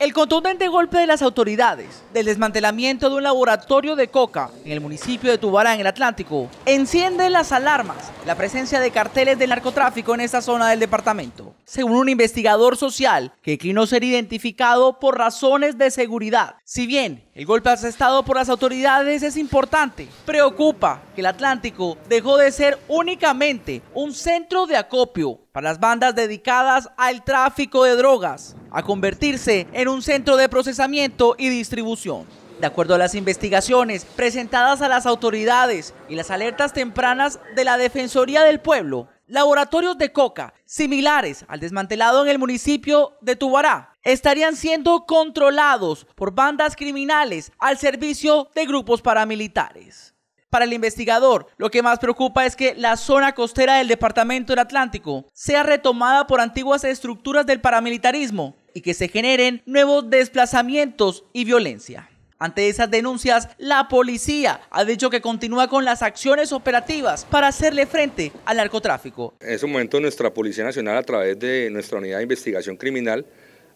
El contundente golpe de las autoridades del desmantelamiento de un laboratorio de coca en el municipio de Tubarán, en el Atlántico, enciende las alarmas la presencia de carteles de narcotráfico en esta zona del departamento. Según un investigador social que declinó ser identificado por razones de seguridad. Si bien el golpe asestado por las autoridades es importante, preocupa que el Atlántico dejó de ser únicamente un centro de acopio para las bandas dedicadas al tráfico de drogas a convertirse en un centro de procesamiento y distribución. De acuerdo a las investigaciones presentadas a las autoridades y las alertas tempranas de la Defensoría del Pueblo, laboratorios de coca similares al desmantelado en el municipio de Tubará estarían siendo controlados por bandas criminales al servicio de grupos paramilitares. Para el investigador, lo que más preocupa es que la zona costera del departamento del Atlántico sea retomada por antiguas estructuras del paramilitarismo y que se generen nuevos desplazamientos y violencia. Ante esas denuncias, la policía ha dicho que continúa con las acciones operativas para hacerle frente al narcotráfico. En ese momento nuestra Policía Nacional a través de nuestra Unidad de Investigación Criminal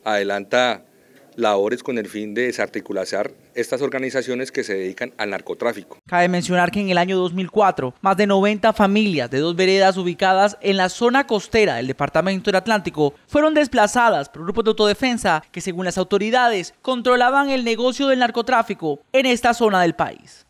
adelanta labores con el fin de desarticular estas organizaciones que se dedican al narcotráfico. Cabe mencionar que en el año 2004, más de 90 familias de dos veredas ubicadas en la zona costera del departamento del Atlántico fueron desplazadas por grupos de autodefensa que según las autoridades controlaban el negocio del narcotráfico en esta zona del país.